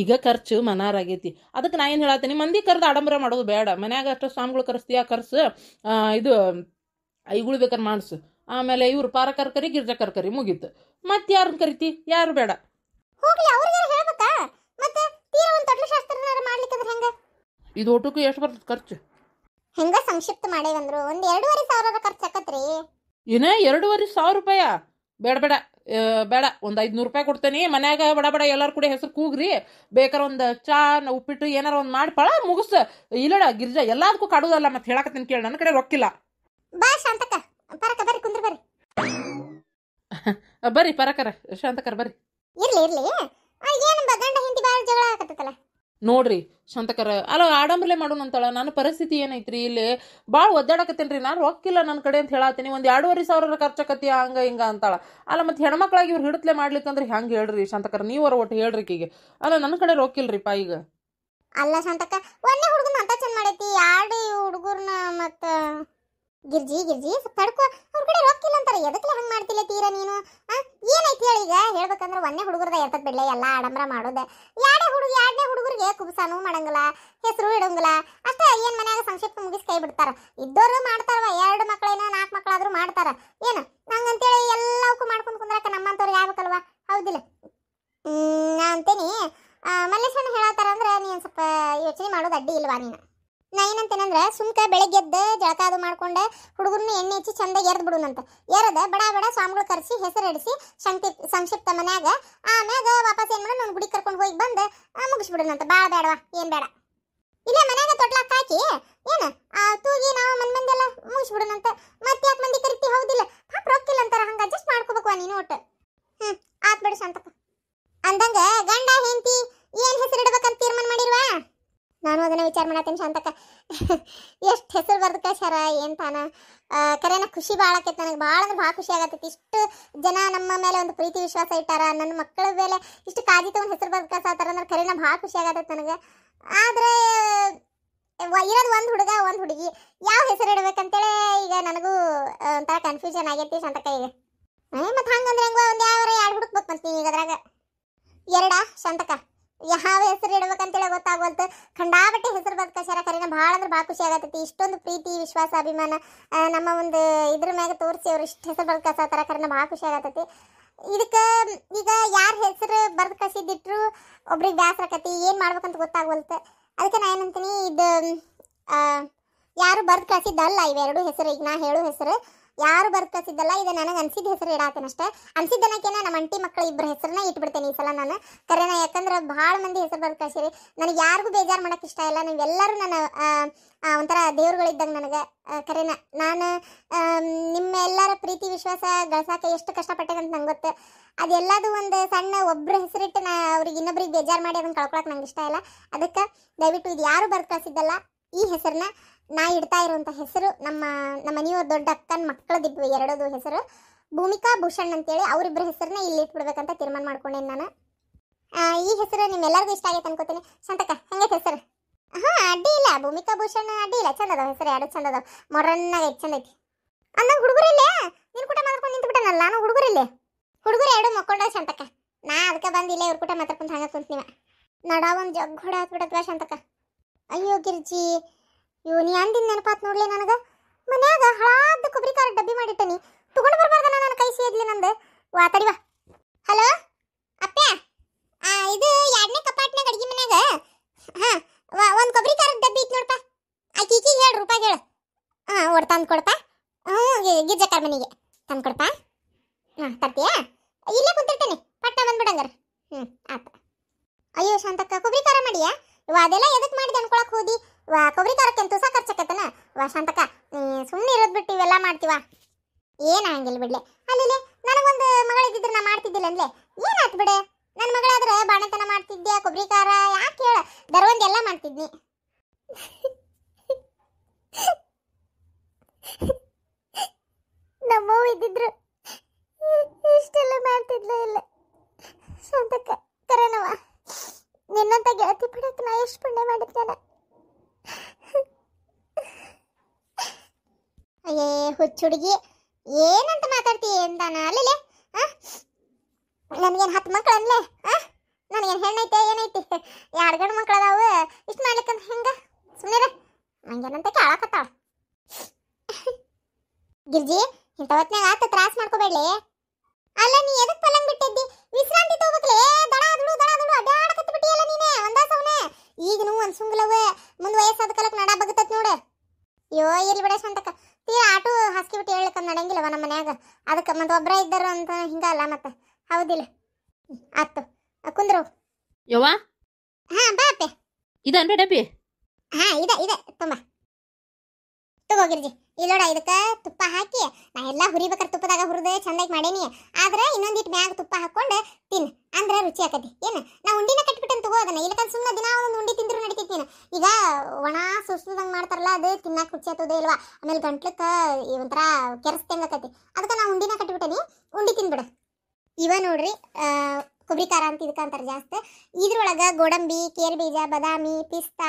ಈಗ ಖರ್ಚು ಮನಾರಾಗೈತಿ ಅದಕ್ಕೆ ನಾ ಏನು ಹೇಳತ್ತೀನಿ ಮಂದಿ ಕರೆದು ಆಡಂಬರ ಮಾಡೋದು ಬೇಡ ಮನ್ಯಾಗ ಅಷ್ಟು ಸ್ವಾಮಿಗಳು ಕರೆಸ್ತೀಯ ಕರ್ಸು ಇದು ಐಗಳು ಬೇಕಾದ್ರೆ ಮಾಡಿಸು ಆಮೇಲೆ ಇವ್ರು ಪಾರ ಕರ್ಕರಿ ಗಿರ್ಜಾ ಕರ್ಕರಿ ಮುಗೀತು ಮತ್ತೆ ಯಾರನ್ನ ಕರಿತಿ ಯಾರು ಬೇಡ ಇದು ಊಟಕ್ಕೆ ಎಷ್ಟು ಬರ್ತದೆ ಖರ್ಚು ಹೆಂಗ ಸಂಕ್ಷಿಪ್ತ ಮಾಡೇವಂದ್ರು ಒಂದ್ ಎರಡೂವರೆ ಸಾವಿರ ಖರ್ಚು ಆಕತ್ರಿ ಏನ ಎರಡೂವರೆ ಸಾವಿರ ರೂಪಾಯ ಬೇಡ ಬೇಡ ಬೇಡ ಒಂದು ಐದುನೂರು ರೂಪಾಯಿ ಕೊಡ್ತೇನೆ ಮನ್ಯಾಗ ಬಡ ಬಡ ಎಲ್ಲರೂ ಕೂಡ ಹೆಸರು ಕೂಗ್ರಿ ಬೇಕಾರ ಒಂದು ಚಾ ಉಪ್ಪಿಟ್ಟು ಏನಾರ ಒಂದು ಮಾಡಿ ಪಳ ಮುಗಿಸ್ ಇಲ್ಲಡ ಗಿರ್ಜಾ ಎಲ್ಲದಕ್ಕೂ ಕಾಡುದಲ್ಲ ಮತ್ತೆ ಹೇಳಕತ್ತೀನಿ ಕೇಳಿ ನನ್ನ ಕಡೆ ರೊಕ್ಕಿಲ್ಲ ಬಾ ಶಾಂತಕ ಪರಕ ಬರ್ರಿ ಕುಂದ್ರ ಬರ್ರಿ ಬರ್ರಿ ಪರಕರ ಶಾಂತಕರ ಬರ್ರಿ ಇರ್ಲಿ ಇರ್ಲಿ ಏನು ಭಾಳ ಜಗಳ ಆಗತ್ತಲ್ಲ ನೋಡ್ರಿ ಶಾಂತಕರ ಅಲ್ಲ ಆಡಂಬರ್ಲೆ ಅಂತಾಳ ನನ್ನ ಪರಿಸ್ಥಿತಿ ಏನೈತ್ರಿ ಇಲ್ಲಿ ಭಾಳ ಒದ್ದಾಡಕತ್ತೇನೆ ರೀ ನಾನು ರೊಕ್ಕಿಲ್ಲ ನನ್ನ ಕಡೆ ಅಂತ ಹೇಳತ್ತೀನಿ ಒಂದು ಎರಡುವರೆ ಸಾವಿರ ಖರ್ಚಾಕತ್ತೀಯ ಹಂಗೆ ಹಿಂಗೆ ಅಂತಾಳ ಅಲ್ಲ ಮತ್ತು ಹೆಣ್ಮಕ್ಳಾಗಿ ಇವ್ರು ಮಾಡ್ಲಿಕ್ಕೆ ಅಂದ್ರೆ ಹೆಂಗೆ ಹೇಳ್ರಿ ಶಾಂತಕರ ನೀವರ ಒಟ್ಟು ಹೇಳ್ರಿ ಈಗ ಅಲ್ಲ ನನ್ನ ಕಡೆ ರೊಕ್ಕಿಲ್ರಿಪ್ಪ ಈಗ ಅಲ್ಲ ಶಾಂತಕ ಒಂದೇ ಹುಡುಗನ ಅಂತ ಚಂದ ಮಾಡೈತಿ ಯಾರು ಹುಡುಗರ್ನ ಮತ್ತ ಗಿರ್ಜಿ ಗಿರ್ಜಿ ತಡ್ಕೊ ಅವ್ರ ಕಡೆ ರೊಕ್ಕಿಲ್ಲ ಅಂತಾರೆ ಎದಕ್ಲೆ ಹಂಗೆ ಮಾಡ್ತಿಲ್ಲ ತೀರಾ ನೀನು ಏನೈತಿ ಹೇಳಿ ಈಗ ಹೇಳ್ಬೇಕಂದ್ರೆ ಒಂದೇ ಹುಡುಗರದ ಇರ್ತದ ಬಿಡ್ಲೆ ಎಲ್ಲ ಆಡಂಬರ ಮಾಡೋದು ಎರಡೇ ಹುಡುಗ ಎರಡನೇ ಹುಡುಗರಿಗೆ ಕುಬ್ಸಾನು ಮಾಡಂಗಿಲ್ಲ ಹೆಸರು ಇಡಂಗಿಲ್ಲ ಅಷ್ಟೇ ಏನು ಮನ್ಯಾಗ ಸಂಕ್ಷಿಪ್ತ ಮುಗಿಸಿ ಕೈ ಬಿಡ್ತಾರ ಇದ್ದವರು ಮಾಡ್ತಾರವ ಎರಡು ಮಕ್ಕಳೇನ ನಾಲ್ಕು ಮಕ್ಕಳಾದ್ರೂ ಮಾಡ್ತಾರ ಏನು ನಂಗಂತೇಳಿ ಎಲ್ಲವಕ್ಕೂ ಮಾಡ್ಕೊಂಡು ಕುಂದ್ರಕ ನಮ್ಮಂತವ್ರಿಗೆ ಆಗ್ಬೇಕಲ್ವಾ ಹೌದಿಲ್ಲ ನಾ ಅಂತೇನಿ ಮಲ್ಲೇಶ್ವರನ ಹೇಳತ್ತಾರ ಅಂದ್ರೆ ನೀನು ಸ್ವಲ್ಪ ಯೋಚನೆ ಮಾಡೋದು ಅಡ್ಡಿ ಇಲ್ವಾ ನೀನು ನಾ ಏನಂತೇನಂದ್ರ ಸುಮ್ಕ ಬೆಳಗ್ಗೆದ್ದ ಜಳಕ ಅದು ಮಾಡ್ಕೊಂಡೆ ಹುಡುಗರ್ನ ಎಣ್ಣೆ ಹಚ್ಚಿ ಚಂದ ಎರ್ದು ಬಿಡುನಂತ ಎರದ ಬಡ ಬಡ ಸ್ವಾಮಿಗಳು ಕರೆಸಿ ಹೆಸರಿಡಿಸಿ ಸಂಕ್ಷಿಪ್ ಸಂಕ್ಷಿಪ್ತ ಮನ್ಯಾಗ ಆಮ್ಯಾಗ ವಾಪಸ್ ಏನ್ ಮಾಡೋಣ ಗುಡಿ ಕರ್ಕೊಂಡು ಹೋಗಿ ಬಂದು ಮುಗಿಸ್ಬಿಡುನಂತ ಭಾಳ ಬೇಡವಾ ಏನ್ ಬೇಡ ಇಲ್ಲೇ ಮನ್ಯಾಗ ತೊಟ್ಲಾಕ್ ಹಾಕಿ ಆ ತೂಗಿ ನಾವು ಮನ್ ಮಂದೆಲ್ಲ ಮುಗಿಸ್ಬಿಡುನಂತ ಮತ್ತೆ ಯಾಕೆ ಮಂದಿ ಕರಿತಿ ಹೌದಿಲ್ಲ ಪಾಪ ರೊಕ್ಕಿಲ್ಲ ಅಂತಾರ ಹಂಗ ಅಡ್ಜಸ್ಟ್ ಮಾಡ್ಕೋಬೇಕು ನೀನು ಒಟ್ಟು ಹ್ಞೂ ಆತ್ ಬಿಡು ಶಾಂತಪ್ಪ ಅಂದಂಗೆ ವಿಚಾರ ಮಾಡತ್ತೇನೆ ಶಾಂತಕ್ಕ ಎಷ್ಟು ಹೆಸರು ಬರ್ದು ಕಳ್ಸ್ಯಾರ ಏನು ತಾನ ಕರೆನ ಖುಷಿ ಭಾಳ ಆಕೈತೆ ನನಗೆ ಭಾಳ ಅಂದ್ರೆ ಭಾಳ ಖುಷಿ ಆಗತ್ತೈತಿ ಇಷ್ಟು ಜನ ನಮ್ಮ ಮೇಲೆ ಒಂದು ಪ್ರೀತಿ ವಿಶ್ವಾಸ ಇಟ್ಟಾರ ನನ್ನ ಮಕ್ಕಳ ಮೇಲೆ ಇಷ್ಟು ಕಾಜಿ ತಗೊಂಡು ಹೆಸರು ಬರ್ದು ಕಳ್ಸಾತಾರ ಅಂದ್ರೆ ಕರೆನ ಭಾಳ ಖುಷಿ ಆಗತ್ತೈತೆ ನನಗೆ ಆದ್ರೆ ಇರೋದು ಒಂದು ಹುಡುಗ ಒಂದು ಹುಡುಗಿ ಯಾವ ಹೆಸರು ಇಡಬೇಕಂತೇಳಿ ಈಗ ನನಗೂ ಒಂಥರ ಕನ್ಫ್ಯೂಷನ್ ಆಗೈತಿ ಶಾಂತಕ್ಕ ಈಗ ಮತ್ತೆ ಹಂಗಂದ್ರೆ ಹೆಂಗೋ ಒಂದು ಯಾವ ಎರಡು ಹುಡುಕ್ಬೇಕು ಮತ್ತೆ ಈಗ ಅದ್ರಾಗ ಎರಡಾ ಶಾಂತಕ್ಕ ಯಾವ ಹೆಸರು ಇಡ್ಬೇಕಂತೇಳಿ ಗೊತ್ತಾಗುವಂತ ಖಂಡಾಬಟ್ಟೆ ಹೆಸರು ಬದ್ ಕಷಾರ ಕರಿನ ಭಾಳ ಅಂದ್ರೆ ಭಾಳ ಖುಷಿ ಆಗತ್ತೈತಿ ಇಷ್ಟೊಂದು ಪ್ರೀತಿ ವಿಶ್ವಾಸ ಅಭಿಮಾನ ನಮ್ಮ ಒಂದು ಇದ್ರ ಮ್ಯಾಗ ತೋರಿಸಿ ಅವ್ರು ಇಷ್ಟು ಹೆಸರು ಬದ್ ತರ ಕರಿನ ಭಾಳ ಖುಷಿ ಆಗತ್ತೈತಿ ಇದಕ್ಕೆ ಈಗ ಯಾರ ಹೆಸರು ಬರ್ದು ಕಸಿದಿಟ್ರು ಒಬ್ರಿಗೆ ಬ್ಯಾಸರ ಆಕತಿ ಏನು ಮಾಡ್ಬೇಕಂತ ಗೊತ್ತಾಗುವಂತ ಅದಕ್ಕೆ ನಾ ಏನಂತೀನಿ ಇದು ಯಾರು ಬರ್ದು ಕಸಿದ್ದಲ್ಲ ಇವೆರಡು ಹೆಸರು ಈಗ ನಾ ಹೇಳು ಹೆಸರು ಯಾರು ಬರ್ತಿದ್ದಲ್ಲ ಇದು ನನಗೆ ಅನ್ಸಿದ ಹೆಸರು ಅಷ್ಟೇ ಅನ್ಸಿದ್ದನಕೇನ ನಮ್ಮ ಅಂಟಿ ಮಕ್ಕಳ ಇಬ್ಬರ ಹೆಸರನ್ನ ಇಟ್ಬಿಡ್ತೇನೆ ಈ ಸಲ ನಾನು ಕರೆನ ಯಾಕಂದ್ರೆ ಭಾಳ ಮಂದಿ ಹೆಸರು ಬರ್ದು ಕಳ್ಸಿರಿ ನನಗೆ ಯಾರಿಗೂ ಬೇಜಾರು ಮಾಡಕ್ಕೆ ಇಷ್ಟ ಇಲ್ಲ ನೀವೆಲ್ಲರೂ ನನ್ನ ಒಂಥರ ದೇವ್ರುಗಳಿದ್ದಂಗೆ ನನಗೆ ಕರೆನ ನಾನು ನಿಮ್ಮ ಎಲ್ಲರ ಪ್ರೀತಿ ವಿಶ್ವಾಸ ಗಳಿಸೋಕೆ ಎಷ್ಟು ಕಷ್ಟಪಟ್ಟೆ ಅಂತ ನಂಗೆ ಗೊತ್ತು ಅದೆಲ್ಲದು ಒಂದು ಸಣ್ಣ ಒಬ್ಬರ ಹೆಸರಿಟ್ಟು ನಾ ಅವ್ರಿಗೆ ಇನ್ನೊಬ್ರಿಗೆ ಬೇಜಾರು ಮಾಡಿ ಅದನ್ನು ಕಳ್ಕೊಳಕ್ಕೆ ನಂಗೆ ಇಷ್ಟ ಇಲ್ಲ ಅದಕ್ಕೆ ದಯವಿಟ್ಟು ಇದು ಯಾರು ಬರ್ದು ಕಳ್ಸಿದ್ದಲ್ಲ ಈ ಹೆಸರನ್ನ ನಾ ಇಡ್ತಾ ಇರುವಂಥ ಹೆಸರು ನಮ್ಮ ನಮ್ಮ ಮನೆಯವ್ರ ದೊಡ್ಡ ಅಕ್ಕನ ಮಕ್ಕಳದಿಬ್ರು ಎರಡದು ಹೆಸರು ಭೂಮಿಕಾ ಭೂಷಣ್ ಅಂತೇಳಿ ಅವರಿಬ್ಬರ ಹೆಸರನ್ನ ಇಲ್ಲಿ ಇಟ್ಬಿಡ್ಬೇಕಂತ ತೀರ್ಮಾನ ಮಾಡ್ಕೊಂಡೇನೆ ನಾನು ಈ ಹೆಸರು ನಿಮ್ಮೆಲ್ಲರಿಗೂ ಇಷ್ಟ ಆಗೈತೆ ಅನ್ಕೋತೀನಿ ಶಾಂತಕ್ಕ ಹೆಂಗೈತೆ ಹೆಸರು ಹಾಂ ಅಡ್ಡಿ ಇಲ್ಲ ಭೂಮಿಕಾ ಭೂಷಣ್ ಅಡ್ಡಿ ಇಲ್ಲ ಚಂದ ಹೆಸರು ಎರಡು ಚಂದದ ಅದಾವ ಮೊರನ್ನಾಗೈತೆ ಚಂದ ಐತಿ ಅಂದಂಗೆ ಹುಡುಗರಿಲ್ಲೇ ನೀನು ಕೂಟ ಮಾತಾಡ್ಕೊಂಡು ಬಿಟ್ಟನಲ್ಲ ನಾನು ಹುಡುಗರಿಲ್ಲ ಹುಡುಗರು ಎರಡು ಮಕ್ಕೊಂಡ ಶಾಂತಕ್ಕ ನಾ ಅದಕ್ಕೆ ಬಂದು ಇಲ್ಲೇ ಇವ್ರ ಕೂಟ ಮಾತಾಡ್ಕೊಂಡು ಹಂಗೆ ಕುಂತ ನೀವ ಒಂದು ಜಗ್ ಹೊಡ ಹತ್ಬಿಡತ್ವ ಶಾಂತಕ್ಕ ಅಯ್ಯೋ ಗಿರ್ಜಿ ಇವ್ ನೀ ಅಂದಿನ ನೆನಪಾತ್ ನೋಡ್ಲಿ ನನಗ ಮನ್ಯಾಗ ಹಳಾದ ಕೊಬ್ಬರಿ ಖಾರ ಡಬ್ಬಿ ಮಾಡಿಟ್ಟನಿ ತಗೊಂಡು ಬರ್ಬಾರ್ದನ ನನ್ನ ಕೈ ಸೇದ್ಲಿ ನಂದು ವಾ ಹಲೋ ಅಪ್ಪ ಆ ಇದು ಎರಡನೇ ಕಪಾಟ್ನಾಗ ಅಡ್ಗಿ ಮನ್ಯಾಗ ಹಾ ಒಂದು ಕೊಬ್ಬರಿ ಖಾರದ ಡಬ್ಬಿ ಇತ್ತು ನೋಡಪ್ಪ ಆ ಕೀಕಿಗೆ ಹೇಳು ರೂಪಾಯಿ ಹೇಳು ಹಾಂ ಒಟ್ಟು ತಂದು ಕೊಡಪ್ಪ ಹ್ಞೂ ಗಿರ್ಜಕ್ಕಾರ ಮನೆಗೆ ತಂದು ಕೊಡಪ್ಪ ಹಾಂ ತರ್ತೀಯಾ ಇಲ್ಲೇ ಕುಂತಿರ್ತೇನೆ ಪಟ್ಟ ಬಂದ್ಬಿಡಂಗಾರ ಹ್ಞೂ ಆತ ಅಯ್ಯೋ ಶಾಂತಕ್ಕ ಕೊಬ್ಬರಿ ಖಾರ ಮಾಡಿಯಾ ಇವ ಅದೆಲ್ಲ ಎದಕ್ಕೆ ಮಾಡಿದೆ ಅನ್ಕೊಳಕ್ಕೆ ಹೋದಿ ವಾ ಕೊಬ್ಬರಿ ಖಾರಕ್ಕೆಂತೂ ತುಸ ಖರ್ಚಾಕತ್ತನ ವಾ ಶಾಂತಕ್ಕ ನೀ ಸುಮ್ಮನೆ ಇರೋದು ಬಿಟ್ಟು ಇವೆಲ್ಲ ಮಾಡ್ತೀವ ಏನಾಗಂಗಿಲ್ಲ ಬಿಡ್ಲೆ ಅಲ್ಲಿ ನನಗೊಂದು ಮಗಳಿದ್ದಿದ್ರೆ ನಾ ಮಾಡ್ತಿದ್ದಿಲ್ಲ ಅಂದ್ಲೆ ಏನಾಯ್ತು ಬಿಡೆ ನನ್ನ ಮಗಳಾದ್ರೆ ಬಾಣತನ ಮಾಡ್ತಿದ್ದೆ ಕೊಬ್ಬರಿ ಖಾರ ಯಾಕೆ ಹೇಳ ದರ್ವಂದು ಎಲ್ಲ ಮಾಡ್ತಿದ್ನಿ ನಮ್ಮವ್ ಇದ್ದಿದ್ರು ಇಷ್ಟೆಲ್ಲ ಮಾಡ್ತಿದ್ಲ ಇಲ್ಲ ಶಾಂತಕ್ಕ ಕರೆನವ ನಿನ್ನಂತ ಗೆಳತಿ ಪಡಕ್ಕೆ ನಾ ಎಷ್ಟು ಪುಣ್ಯ ಮಾಡಿದ್ದೇನೆ ಅಯ್ಯೇ ಹುಚ್ಚುಡುಗಿ ಏನಂತ ಮಾತಾಡ್ತಿ ಎಂದಾನ ಅಲ್ಲೇ ನನಗೇನು ಹತ್ತು ಮಕ್ಳು ಅನ್ಲೆ ನನಗೇನು ಹೆಣ್ಣೈತೆ ಏನೈತಿ ಎರಡು ಗಂಡು ಮಕ್ಳು ಅದಾವ ಇಷ್ಟು ಮಾಡ್ಲಿಕ್ಕಂತ ಹೆಂಗ ಸುಮ್ಮನೆ ನಂಗೇನಂತ ಕೇಳಕತ್ತಾಳ ಗಿರ್ಜಿ ಇಂಥ ಹೊತ್ನಾಗ ಆತ ತ್ರಾಸ ಮಾಡ್ಕೋಬೇಡಿ ಅಲ್ಲ ನೀ ಎದಕ್ಕೆ ಪಲ್ಲಂಗ್ ಬಿಟ್ಟಿದ್ದಿ ವಿಶ್ರಾಂತಿ ತಗೋಬೇಕಲೇ ದಡ ಅದ್ಳು ದಡ ಅದ್ಳು ಅಡ್ಡಾಡಕತ್ತ ಬಿಟ್ಟಿಯಲ್ಲ ನೀನೆ ಒಂದಾಸವನ ಈಗ ನೀವು ಒಂದು ಸುಂಗ್ಲವ ಮುಂದೆ ವಯಸ್ಸಾದ ಕಾಲಕ್ಕೆ ನಡ ಬಗ್ತತ್ ನೋಡು ಅಯ್ಯೋ ಇರ್ಲಿ ಬಿಡ ಶಾಂತಕ್ಕ ನಡೆಯಂಗಿಲ್ಲವ ನಮ್ಮ ಮನ್ಯಾಗ ಅದಕ್ಕೆ ಮತ್ತೆ ಒಬ್ಬರ ಇದ್ದಾರ ಅಂತ ಹಿಂಗಲ್ಲ ಮತ್ತೆ ಹೌದಿಲ್ಲ ಆತು ಕುಂದ್ರು ಯವ್ವ ಹಾ ಬಾ ಇದನ್ ಇದನ್ರಿ ಹಾ ಇದೆ ಇದೆ ತುಂಬಾ ತಗೋಗಿರ್ಜಿ ಇಲ್ಲೋಡ ಇದಕ್ಕೆ ತುಪ್ಪ ಹಾಕಿ ನಾ ಎಲ್ಲ ಹುರಿಬೇಕಾರೆ ತುಪ್ಪದಾಗ ಹುರಿದು ಚಂದಾಗಿ ಮಾಡೇನಿ ಆದ್ರೆ ಇನ್ನೊಂದಿಟ್ಟು ಮ್ಯಾಗ ತುಪ್ಪ ಹಾಕೊಂಡು ತಿನ್ ಅಂದ್ರೆ ರುಚಿ ಆಕತಿ ಏನು ನಾ ಉಂಡಿನ ಕಟ್ಬಿಟ್ಟನ್ ತಗೋ ಅದನ್ನ ಇಲ್ಲ ಸುಮ್ಮನೆ ದಿನ ಒಂದು ಉಂಡಿ ತಿಂದ್ರು ನಡಿತೈತಿ ಈಗ ಒಣ ಸುಸ್ಲದಂಗೆ ಮಾಡ್ತಾರಲ್ಲ ಅದು ತಿನ್ನಕ್ಕೆ ರುಚಿ ಆಗ್ತದೆ ಇಲ್ವಾ ಆಮೇಲೆ ಗಂಟ್ಲಕ್ಕೆ ಒಂಥರ ಕೆರಸ್ ಆಕತಿ ಅದಕ್ಕೆ ನಾ ಉಂಡಿನ ಕಟ್ಬಿಟ್ಟನಿ ಉಂಡಿ ತಿನ್ಬಿಡು ಇವ ನೋಡ್ರಿ ಕೊಬ್ಬರಿ ಖಾರ ಅಂತ ಇದಕ್ಕಂತಾರೆ ಜಾಸ್ತಿ ಇದ್ರೊಳಗೆ ಗೋಡಂಬಿ ಕೇರ್ ಬೀಜ ಬಾದಾಮಿ ಪಿಸ್ತಾ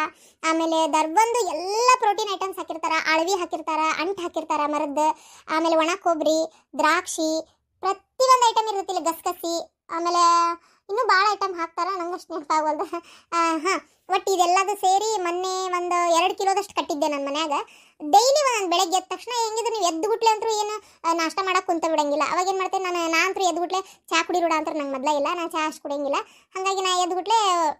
ಆಮೇಲೆ ದರ್ಬಂದು ಎಲ್ಲ ಪ್ರೋಟೀನ್ ಐಟಮ್ಸ್ ಹಾಕಿರ್ತಾರೆ ಅಳವಿ ಹಾಕಿರ್ತಾರೆ ಅಂಟು ಹಾಕಿರ್ತಾರೆ ಮರದ್ದು ಆಮೇಲೆ ಒಣ ಕೊಬ್ಬರಿ ದ್ರಾಕ್ಷಿ ಪ್ರತಿಯೊಂದು ಐಟಮ್ ಇರುತ್ತೆ ಇಲ್ಲಿ ಗಸಗಸಿ ಆಮೇಲೆ ಇನ್ನೂ ಭಾಳ ಐಟಮ್ ಹಾಕ್ತಾರೆ ನಂಗೆ ಅಷ್ಟು ನೆನಪಾಗಲ್ದ ಹಾಂ ಒಟ್ಟು ಇದೆಲ್ಲದು ಸೇರಿ ಮೊನ್ನೆ ಒಂದು ಎರಡು ಕಿಲೋದಷ್ಟು ಕಟ್ಟಿದ್ದೆ ನನ್ನ ಮನ್ಯಾಗ ಡೈಲಿ ಒಂದೊಂದು ಬೆಳಗ್ಗೆ ಎದ್ದ ತಕ್ಷಣ ಹೆಂಗಿದ್ರು ನೀವು ಎದ್ದು ಗುಟ್ಲೆ ಅಂತೂ ಏನು ನಾಷ್ಟ ಮಾಡಕ್ಕೆ ಕುಂತ ಬಿಡಂಗಿಲ್ಲ ಅವಾಗ ಏನು ಮಾಡ್ತೇನೆ ನಾನು ಅಂತೂ ಎದ್ದು ಬಿಟ್ಲೆ ಚಹಾ ಕುಡಿರೋಡ ಅಂತ ನಂಗೆ ಮೊದಲೇ ಇಲ್ಲ ನಾನು ಚಾ ಅಷ್ಟು ಕುಡಿಯಂಗಿಲ್ಲ ಹಾಗಾಗಿ ನಾನು ಎದ್ದು ಬಿಟ್ಲೆ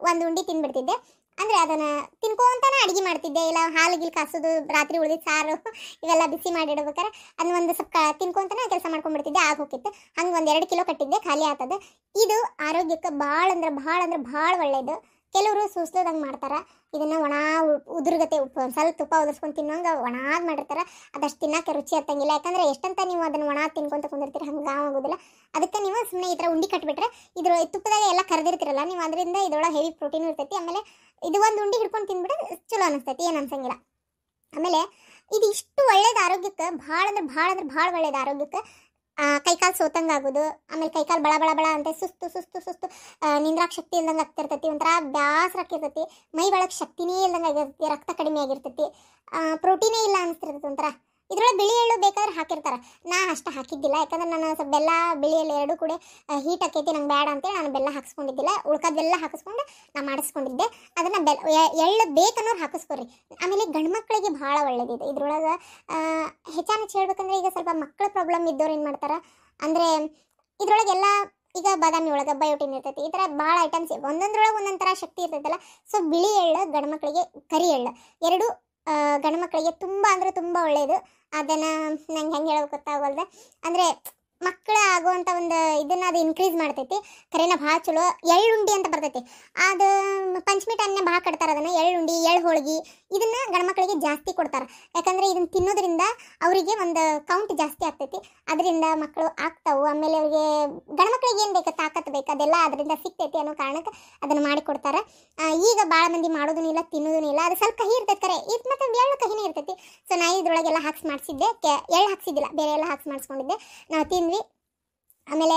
ಒಂದು ಉಂಡಿ ತಿನ್ಬಿಡ್ತಿದ್ದೆ ಅಂದರೆ ಅದನ್ನು ತಿನ್ಕೊಂತಾನೆ ಅಡುಗೆ ಮಾಡ್ತಿದ್ದೆ ಇಲ್ಲ ಹಾಲು ಗಿಲ್ ಕಾಸೋದು ರಾತ್ರಿ ಉಳಿದಿದ್ದು ಸಾರು ಇವೆಲ್ಲ ಬಿಸಿ ಮಾಡಿಡ್ಬೇಕಾರೆ ಅದನ್ನ ಒಂದು ಸ್ವಲ್ಪ ತಿನ್ಕೊಂತಾನೆ ಕೆಲಸ ಮಾಡ್ಕೊಂಡ್ಬಿಡ್ತಿದ್ದೆ ಆಗ ಹೋಗಿತ್ತು ಹಂಗೆ ಒಂದು ಎರಡು ಕಿಲೋ ಕಟ್ಟಿದ್ದೆ ಖಾಲಿ ಆತದ ಇದು ಆರೋಗ್ಯಕ್ಕೆ ಭಾಳ ಅಂದ್ರೆ ಭಾಳ ಅಂದ್ರೆ ಭಾಳ ಒಳ್ಳೆಯದು ಕೆಲವರು ಸೂಸ್ಲದಂಗೆ ಮಾಡ್ತಾರೆ ಇದನ್ನು ಒಣ ಉದುರುಗತೆ ಉಪ್ಪು ಒಂದು ಸ್ವಲ್ಪ ತುಪ್ಪ ಉದುರ್ಸ್ಕೊಂಡು ತಿನ್ನೋಂಗೆ ಒಣಾಗಿ ಮಾಡಿರ್ತಾರೆ ಅದಷ್ಟು ತಿನ್ನೋಕೆ ರುಚಿ ಹತ್ತಂಗಿಲ್ಲ ಯಾಕಂದ್ರೆ ಎಷ್ಟಂತ ನೀವು ಅದನ್ನು ಒಣ ತಿನ್ಕೊಂತ ಕುಂದಿರ್ತೀರ ಹಂಗೆ ಆಗೋದಿಲ್ಲ ಅದಕ್ಕೆ ನೀವು ಸುಮ್ಮನೆ ಈ ಥರ ಉಂಡಿ ಕಟ್ಬಿಟ್ರೆ ಇದ್ರ ತುಪ್ಪದಾಗ ಎಲ್ಲ ಕರೆದಿರ್ತಿರಲ್ಲ ನೀವು ಅದರಿಂದ ಇದ್ರೊಳಗೆ ಹೆವಿ ಪ್ರೋಟೀನ್ ಇರ್ತೈತಿ ಆಮೇಲೆ ಇದು ಒಂದು ಉಂಡಿ ಹಿಡ್ಕೊಂಡು ತಿಂದ್ಬಿಟ್ರೆ ಚಲೋ ಅನಿಸ್ತೈತಿ ಏನು ಅನ್ಸಂಗಿಲ್ಲ ಆಮೇಲೆ ಇದು ಇಷ್ಟು ಒಳ್ಳೇದು ಆರೋಗ್ಯಕ್ಕೆ ಭಾಳ ಅಂದ್ರೆ ಭಾಳ ಅಂದ್ರೆ ಭಾಳ ಒಳ್ಳೇದು ಆರೋಗ್ಯಕ್ಕೆ ಕೈಕಾಲು ಸೋತಂಗೆ ಆಗೋದು ಆಮೇಲೆ ಕೈಕಾಲು ಬಳ ಬಳ ಬಳ ಅಂತ ಸುಸ್ತು ಸುಸ್ತು ಸುಸ್ತು ನಿಂದ್ರಾಕ್ ಶಕ್ತಿ ಇಲ್ದಂಗೆ ಆಗ್ತಿರ್ತೈತಿ ಒಂಥರ ಬ್ಯಾಸರ ಮೈ ಒಳಗೆ ಶಕ್ತಿನೇ ಇಲ್ದಂಗೆ ಆಗಿರ್ತೈತಿ ರಕ್ತ ಕಡಿಮೆ ಆಗಿರ್ತೈತಿ ಪ್ರೋಟೀನೇ ಇಲ್ಲ ಅನಿಸ್ತಿರ್ತೈತಿ ಒಂಥರ ಇದ್ರೊಳಗೆ ಬಿಳಿ ಎಳ್ಳು ಬೇಕಾದ್ರೆ ಹಾಕಿರ್ತಾರೆ ನಾ ಅಷ್ಟು ಹಾಕಿದ್ದಿಲ್ಲ ಯಾಕಂದ್ರೆ ನಾನು ಸ್ವಲ್ಪ ಬೆಲ್ಲ ಬಿಳಿ ಎಳ್ಳು ಎರಡು ಕೂಡ ಹೀಟ್ ಹಾಕೈತಿ ನಂಗೆ ಬೇಡ ಅಂತೇಳಿ ನಾನು ಬೆಲ್ಲ ಹಾಕಿಸ್ಕೊಂಡಿದ್ದಿಲ್ಲ ಬೆಲ್ಲ ಹಾಕಿಸ್ಕೊಂಡು ನಾನು ಮಾಡಿಸ್ಕೊಂಡಿದ್ದೆ ಅದನ್ನು ಬೆಲ್ಲ ಎಳ್ಳು ಬೇಕನ್ನೋರು ಹಾಕಿಸ್ಕೊರಿ ಆಮೇಲೆ ಗಂಡು ಮಕ್ಕಳಿಗೆ ಭಾಳ ಒಳ್ಳೇದಿದೆ ಇದ್ರೊಳಗೆ ಹೆಚ್ಚು ಹೇಳ್ಬೇಕಂದ್ರೆ ಈಗ ಸ್ವಲ್ಪ ಮಕ್ಕಳ ಪ್ರಾಬ್ಲಮ್ ಇದ್ದವ್ರು ಏನು ಮಾಡ್ತಾರೆ ಅಂದರೆ ಇದ್ರೊಳಗೆಲ್ಲ ಈಗ ಬಾದಾಮಿ ಒಳಗೆ ಬಯೋಟಿನ್ ಇರ್ತೈತಿ ಈ ಥರ ಭಾಳ ಐಟಮ್ಸ್ ಒಂದೊಂದ್ರೊಳಗೆ ಒಂದೊಂದು ಥರ ಶಕ್ತಿ ಇರ್ತೈತಲ್ಲ ಸೊ ಬಿಳಿ ಎಳ್ಳು ಗಂಡು ಮಕ್ಕಳಿಗೆ ಕರಿ ಎಳ್ಳು ಎರಡು ಗಂಡು ಮಕ್ಕಳಿಗೆ ತುಂಬ ಅಂದರೆ ತುಂಬ ಒಳ್ಳೆಯದು ಅದನ್ನು ನಂಗೆ ಹೆಂಗೆ ಹೇಳೋಕೆ ಗೊತ್ತಾಗಲ್ದೆ ಅಂದರೆ ಮಕ್ಕಳ ಆಗುವಂಥ ಒಂದು ಇದನ್ನ ಅದು ಇನ್ಕ್ರೀಸ್ ಮಾಡ್ತೈತಿ ಕರೆನ ಭಾಳ ಚಲೋ ಎಳ್ಳುಂಡಿ ಅಂತ ಬರ್ತೈತಿ ಅದು ಪಂಚಮಿ ಟೈಮ್ನೇ ಭಾಳ ಕಟ್ತಾರೆ ಅದನ್ನು ಎಳ್ಳುಂಡಿ ಎಳ್ಳು ಹೋಳಿಗೆ ಇದನ್ನ ಗಣಮಕ್ಕಳಿಗೆ ಜಾಸ್ತಿ ಕೊಡ್ತಾರೆ ಯಾಕಂದರೆ ಇದನ್ನ ತಿನ್ನೋದ್ರಿಂದ ಅವರಿಗೆ ಒಂದು ಕೌಂಟ್ ಜಾಸ್ತಿ ಆಗ್ತೈತಿ ಅದರಿಂದ ಮಕ್ಕಳು ಆಗ್ತಾವೆ ಆಮೇಲೆ ಅವರಿಗೆ ಗಣಮಕ್ಕಳಿಗೆ ಏನು ಬೇಕು ತಾಕತ್ ಬೇಕು ಅದೆಲ್ಲ ಅದರಿಂದ ಸಿಗ್ತೈತಿ ಅನ್ನೋ ಕಾರಣಕ್ಕೆ ಅದನ್ನು ಮಾಡಿಕೊಡ್ತಾರೆ ಈಗ ಭಾಳ ಮಂದಿ ಮಾಡೋದೂ ಇಲ್ಲ ತಿನ್ನೋದೂ ಇಲ್ಲ ಅದು ಸ್ವಲ್ಪ ಕಹಿ ಇರ್ತೈತೆ ಕರೆ ಇದು ಮತ್ತು ಎಳ್ಳು ಕಹಿನೇ ಇರ್ತೈತಿ ಸೊ ನಾ ಇದ್ರೊಳಗೆಲ್ಲ ಹಾಕ್ಸಿ ಮಾಡಿಸಿದ್ದೆ ಕೆ ಎಳ್ಳು ಹಾಕ್ಸಿದ್ದಿಲ್ಲ ಬೇರೆ ಎಲ್ಲ ಹಾಕ್ಸಿ ಮಾಡಿಸ್ಕೊಂಡಿದ್ದೆ ನಾವು ತಿಂದು ತಿಂದ್ವಿ ಆಮೇಲೆ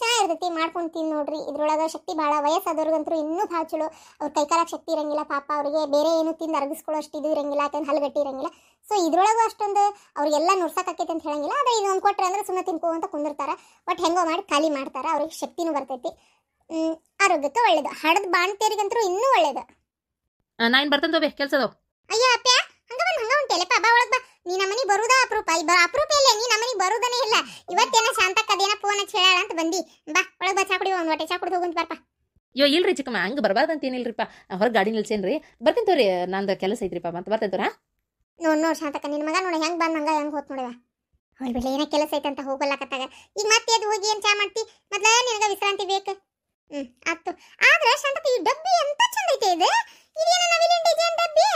ಚೆನ್ನಾಗಿರ್ತೈತಿ ಮಾಡ್ಕೊಂಡು ತಿಂದು ನೋಡ್ರಿ ಇದ್ರೊಳಗೆ ಶಕ್ತಿ ಭಾಳ ವಯಸ್ಸಾದವ್ರಿಗಂತೂ ಇನ್ನೂ ಭಾಳ ಚಲೋ ಅವ್ರ ಕೈಕಾಲಕ್ಕೆ ಶಕ್ತಿ ಇರಂಗಿಲ್ಲ ಪಾಪ ಅವರಿಗೆ ಬೇರೆ ಏನು ತಿಂದು ಅರಗಿಸ್ಕೊಳ್ಳೋ ಅಷ್ಟು ಇದು ಇರಂಗಿಲ್ಲ ಯಾಕಂದ್ರೆ ಹಲ್ಗಟ್ಟಿ ಇರಂಗಿಲ್ಲ ಸೊ ಇದ್ರೊಳಗೂ ಅಷ್ಟೊಂದು ಅವ್ರಿಗೆಲ್ಲ ಆಕೈತೆ ಅಂತ ಹೇಳಂಗಿಲ್ಲ ಆದರೆ ಒಂದು ಕೊಟ್ಟರೆ ಅಂದ್ರೆ ಸುಮ್ಮನೆ ಅಂತ ಕುಂದಿರ್ತಾರೆ ಬಟ್ ಹೆಂಗೋ ಮಾಡಿ ಖಾಲಿ ಮಾಡ್ತಾರೆ ಅವ್ರಿಗೆ ಶಕ್ತಿನೂ ಬರ್ತೈತಿ ಆರೋಗ್ಯಕ್ಕೆ ಒಳ್ಳೇದು ಹಡದ ಬಾಣ್ತೇರಿಗಂತೂ ಇನ್ನೂ ಒಳ್ಳೇದು ನಾನು ಬರ್ತಂತ ಕೆಲಸದ ಅಯ್ಯ ಅಪ್ಪ ಹಂಗ ಬಂದು ಹಂಗ ಉಂಟೆಲೆ ಬಾ ಒಳಗೆ ಬಾ ನೀ ನಮ್ಮನಿ ಬರುದಾ ಅಪರೂಪ ಈ ಅಪರೂಪ ಇಲ್ಲ ನೀ ನಮ್ಮನಿ ಬರುದನೇ ಇಲ್ಲ ಇವತ್ತೇನ ಶಾಂತಕ್ಕ ಅದೇನ ಫೋನ್ ಅಂತ ಹೇಳಾಳ ಅಂತ ಬಂದಿ ಬಾ ಒಳಗೆ ಬಾ ಚಾ ಕುಡಿ ಒಂದು ಹೊಟ್ಟೆ ಚಾ ಕುಡಿದು ಹೋಗುಂತ ಬರ್ಪಾ ಅಯ್ಯೋ ಇಲ್ರಿ ಚಿಕ್ಕಮ್ಮ ಹಂಗೆ ಬರಬಾರ್ದಂತ ಏನಿಲ್ರಿಪ್ಪ ಹೊರ ಗಾಡಿ ನಿಲ್ಸೇನ್ರಿ ಬರ್ತೀನಿ ತೋರಿ ನಂದು ಕೆಲಸ ಐತ್ರಿಪ್ಪ ಮತ್ತೆ ಬರ್ತೀನಿ ನೋ ನೋಡ್ ನೋಡ್ ಶಾಂತಕ್ಕ ನಿನ್ನ ಮಗ ನೋಡಿ ಹೆಂಗೆ ಬಂದ ಹಂಗೆ ಹೆಂಗ್ ಹೋತ್ ನೋಡವ ಹೊಳ್ ಬಿಡ್ಲಿ ಏನ ಕೆಲಸ ಐತಂತ ಹೋಗಲ್ಲಕತ್ತಾಗ ಈಗ ಮತ್ತೆ ಅದು ಹೋಗಿ ಏನ್ ಚಾ ಮಾಡ್ತಿ ಮೊದ್ಲ ನಿನಗ ವಿಶ್ರಾಂತಿ ಬೇಕು ಹ್ಮ್ ಆತು ಆದ್ರೆ ಶಾಂತಕ್ಕ ಈ ಡಬ್ಬಿ ಎಂತ ಚಂದ ಐತೆ ಇದು ಇದೇನ ನವಿಲಿನ ಡಿಸೈನ್ ಡಬ್ಬಿ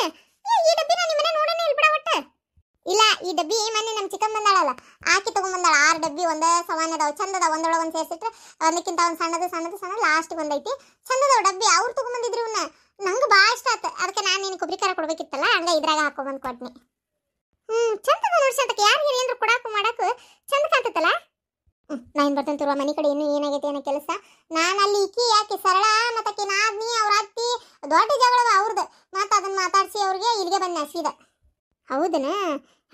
ಈ ಡಬ್ಬಿನ ನಿಮ್ಮನೆ ಇಲ್ಲ ಇಲ್ಬಿಡ ಒಟ್ಟ ಈ ಡಬ್ಬಿ ಮನೆ ನಮ್ಮ ಚಿಕ್ಕಮ್ಮ ಬಂದಾಳಲ್ಲ ಆಕಿ ತಗೊಂಬಂದಾಳ ಆರು ಡಬ್ಬಿ ಒಂದೇ ಸಮಾನ ಅದಾವ ಚಂದ ಒಂದೊಳಗೆ ಒಂದು ಸೇರಿಸಿಟ್ರೆ ಅದಕ್ಕಿಂತ ಒಂದು ಸಣ್ಣದು ಸಣ್ಣದು ಸಣ್ಣ ಲಾಸ್ಟ್ಗೆ ಒಂದೈತಿ ಚಂದದ ಡಬ್ಬಿ ಅವ್ರು ತಗೊಂಬಂದಿದ್ರು ಇವನ್ನ ನಂಗೆ ಭಾಳ ಇಷ್ಟ ಆತ ಅದಕ್ಕೆ ನಾನು ನಿನ್ನ ಕೊಬ್ಬರಿ ಖಾರ ಕೊಡ್ಬೇಕಿತ್ತಲ್ಲ ಹಂಗೆ ಇದ್ರಾಗ ಹಾಕೊಂಬಂದು ಕೊಟ್ನಿ ಹ್ಞೂ ಚಂದ ಅದ ಯಾರು ಸಂತಕ್ಕೆ ಯಾರಿಗೆ ಏನಾರು ಕೊಡಾಕು ಮಾಡಾಕು ಚಂದ ಕಾಣ್ತೈತಲ್ಲ ಹ್ಞೂ ನಾನು ಬರ್ತೇನೆ ತರುವ ಮನೆ ಕಡೆ ಇನ್ನೂ ಏನಾಗೈತೆ ಏನೋ ಕೆಲಸ ನಾನು ಅಲ್ಲಿ ಇಕಿ ಯಾಕೆ ಸರಳ ಮತ್ತು ನಾದ್ನಿ ಅವ್ರ ಅತ್ತಿ ದೊಡ್ಡ ಜಗಳವ ಅವ್ರದ್ದು ಮತ್ತು ಅದನ್ನು ಮಾತಾಡಿಸಿ ಅವ್ರಿಗೆ ಇಲ್ಲಿಗೆ ಬಂದ ಸೀದಾ ಹೌದನಾ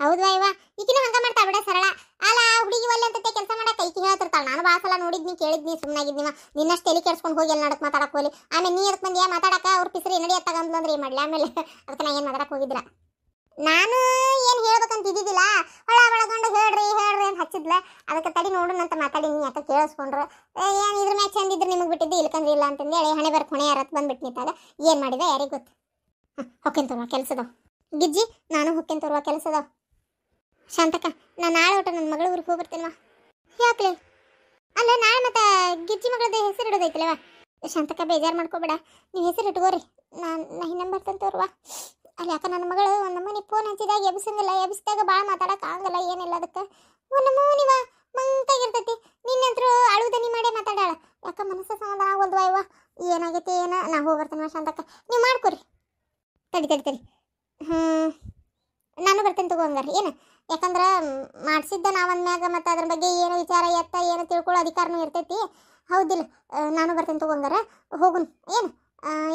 ಹೌದು ಇವ ಈಕಿನ ಹಂಗ ಮಾಡ್ತಾ ಬಿಡ ಸರಳ ಅಲ್ಲ ಹುಡುಗಿ ಒಲ್ಲೆ ಅಂತ ಕೆಲಸ ಮಾಡಕ ಐತಿ ಹೇಳ್ತಿರ್ತಾಳ ನಾನು ಬಾಸಲ ನೋಡಿದ್ನಿ ಕೇಳಿದ್ನಿ ಸುಮ್ಮನಾಗಿದ್ನಿ ನಿನ್ನಷ್ಟು ತಲೆ ಕೆಡ್ಸ್ಕೊಂಡು ಹೋಗಿ ಎಲ್ಲ ನಡಕ್ ಮಾತಾಡಕ್ ಹೋಗಿ ಆಮೇಲೆ ನೀ ಅದಕ್ಕೆ ಬಂದಿಯಾ ಮಾತಾಡಕ ಅವ್ರ ಪಿಸರಿ ನಡಿ ತಗೊಂಡ್ಲಂದ್ರೆ ಏನು ಮಾಡ್ಲಿ ಆಮೇಲೆ ಅದಕ್ಕೆ ನಾ ಏನು ಮಾತಾಡಕ್ ಹೋಗಿದ್ರ ನಾನು ಏನು ಹೇಳ್ಬೇಕಂತ ಇದ್ದಿದ್ದಿಲ್ಲ ಒಳ ಒಳಗೊಂಡು ಹೇಳ್ರಿ ಹೇಳ್ರಿ ಅಂತ ಹಚ್ಚಿದ್ಲ ಅದಕ್ಕೆ ತಡಿ ನೋಡೋಣ ಅಂತ ಮಾತಾಡಿನಿ ಯಾಕೆ ಕೇಳಿಸ್ಕೊಂಡ್ರು ಏನು ಇದ್ರ ಮ್ಯಾಚ್ ಅಂದಿದ್ರೆ ನಿಮಗೆ ಬಿಟ್ಟಿದ್ದು ಇಲ್ಕಂದ್ರಿಲ್ಲ ಇಲ್ಲ ಹೇಳಿ ಹಣೆ ಬರ್ಕ ಹೊಣೆ ಯಾರತ್ ಬಂದ್ಬಿಟ್ಟು ನಿಂತಾಗ ಏನು ಮಾಡಿದೆ ಯಾರಿಗೆ ಗೊತ್ತು ಹೊಕ್ಕೇನ್ ತೋರುವ ಕೆಲಸದ ಗಿಜ್ಜಿ ನಾನು ಹೊಕ್ಕೇನ್ ತೋರುವ ಕೆಲಸದ ಶಾಂತಕ್ಕ ನಾನು ನಾಳೆ ಒಟ್ಟು ನನ್ನ ಮಗಳ ಊರಿಗೆ ಹೋಗ್ಬರ್ತೇನವಾ ಯಾಕೆ ಅಲ್ಲ ನಾಳೆ ಮತ್ತೆ ಗಿಜ್ಜಿ ಮಗಳದ್ದು ಹೆಸರು ಇಡೋದೈತಲ್ವಾ ಶಾಂತಕ್ಕ ಬೇಜಾರು ಮಾಡ್ಕೋಬೇಡ ನೀವು ಹೆಸರು ಇಟ್ಕೋರಿ ನಾನು ನಾ ಇನ್ನೊಂದು ಬರ್ತಂತವ್ರವಾ ಅಲ್ಲಿ ಯಾಕೆ ನನ್ನ ಮಗಳು ಒಂದು ಫೋನ್ ಹಚ್ಚಿದಾಗ ಎಬ್ಸಂಗಿಲ್ಲ ಎಬ್ಸಿದಾಗ ಭಾಳ ಮಾತಾಡಕ್ಕೆ ಆಗಲ್ಲ ಏನಿಲ್ಲ ಅದಕ್ಕೆ ಒಂದು ಮೂನಿವ ಮಂಕಾಗಿರ್ತೈತಿ ನಿನ್ನಂತರೂ ಅಳು ದನಿ ಮಾಡೇ ಮಾತಾಡಾಳ ಯಾಕ ಮನಸ್ಸು ಸಮಾಧಾನ ಆಗೋದು ಅಯ್ಯವ ಏನಾಗೈತಿ ಏನ ನಾ ಹೋಗ್ಬರ್ತೇನೆ ಶಾಂತಕ್ಕ ನೀವು ಮಾಡ್ಕೊರಿ ತಡಿ ತಡಿ ತಡಿ ಹ್ಞೂ ನಾನು ಬರ್ತೇನೆ ತಗೋ ಏನು ಯಾಕಂದ್ರೆ ಮಾಡಿಸಿದ್ದ ಮ್ಯಾಗ ಮತ್ತು ಅದ್ರ ಬಗ್ಗೆ ಏನು ವಿಚಾರ ಎತ್ತ ಏನು ತಿಳ್ಕೊಳ್ಳೋ ಅಧಿಕಾರನೂ ಇರ್ತೈತಿ ಹೌದಿಲ್ಲ ನಾನು ಬರ್ತೀನಿ ತಗೋ ಹಂಗಾರೆ ಹೋಗುನ್ ಏನು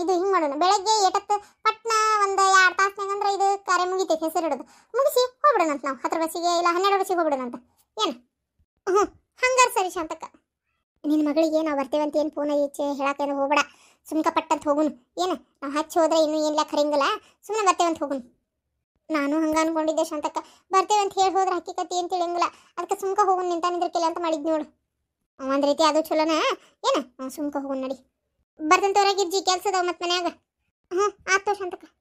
ಇದು ಹಿಂಗೆ ಮಾಡೋಣ ಬೆಳಗ್ಗೆ ಎಟತ್ತು ಪಟ್ನ ಒಂದು ಎರಡು ತಾಸ್ನಾಗ ಅಂದ್ರೆ ಇದು ಕಾರ್ಯ ಮುಗಿತೈತಿ ಹೆಸರು ಇಡೋದು ಮುಗಿಸಿ ಹೋಗ್ಬಿಡೋಣಂತ ನಾವು ಹತ್ತು ಬಸ್ಸಿಗೆ ಇಲ್ಲ ಹನ್ನೆರಡು ಬಸ್ಸಿಗೆ ಹೋಗ್ಬಿಡೋಣಂತ ಏನು ಹ್ಞೂ ಸರಿ ಶಾಂತಕ್ಕ ನಿನ್ನ ಮಗಳಿಗೆ ನಾವು ಬರ್ತೇವಂತ ಏನು ಫೋನ್ ಈಚೆ ಹೇಳಕ್ಕೇನು ಹೋಗ್ಬೇಡ ಸುಮ್ಕ ಪಟ್ಟಂತ ಹೋಗುನು ಏನು ನಾವು ಹಚ್ಚಿ ಹೋದ್ರೆ ಇನ್ನೂ ಏನಿಲ್ಲ ಕರಿಂಗಲ್ಲ ಸುಮ್ಮನೆ ಬರ್ತೇವಂತ ಹೋಗುನು ನಾನು ಹಂಗೆ ಅನ್ಕೊಂಡಿದ್ದೆ ಶಾಂತಕ್ಕ ಬರ್ತೇವೆ ಅಂತ ಹೇಳಿ ಹೋದ್ರೆ ಹಕ್ಕಿ ಕತ್ತಿ ಏನು ತಿಳಿಯಂಗಿಲ್ಲ ಅದಕ್ಕೆ ಸುಮ್ಕ ಹೋಗೋಣ ಕೆಲ ಅಂತ ಮಾಡಿದ್ ನೋಡು ಒಂದು ರೀತಿ ಅದು ಚಲೋನ ಏನ ಸುಮ್ಕ ಹೋಗು ನಡಿ ಬರ್ತಂತವ್ರಾಗಿರ್ಜಿ ಕೆಲಸದವ ಮತ್ತೆ ಮನ್ಯಾಗ ಹ್ಮ್ ಆಯ್ತು ಶಾಂತಕ್ಕ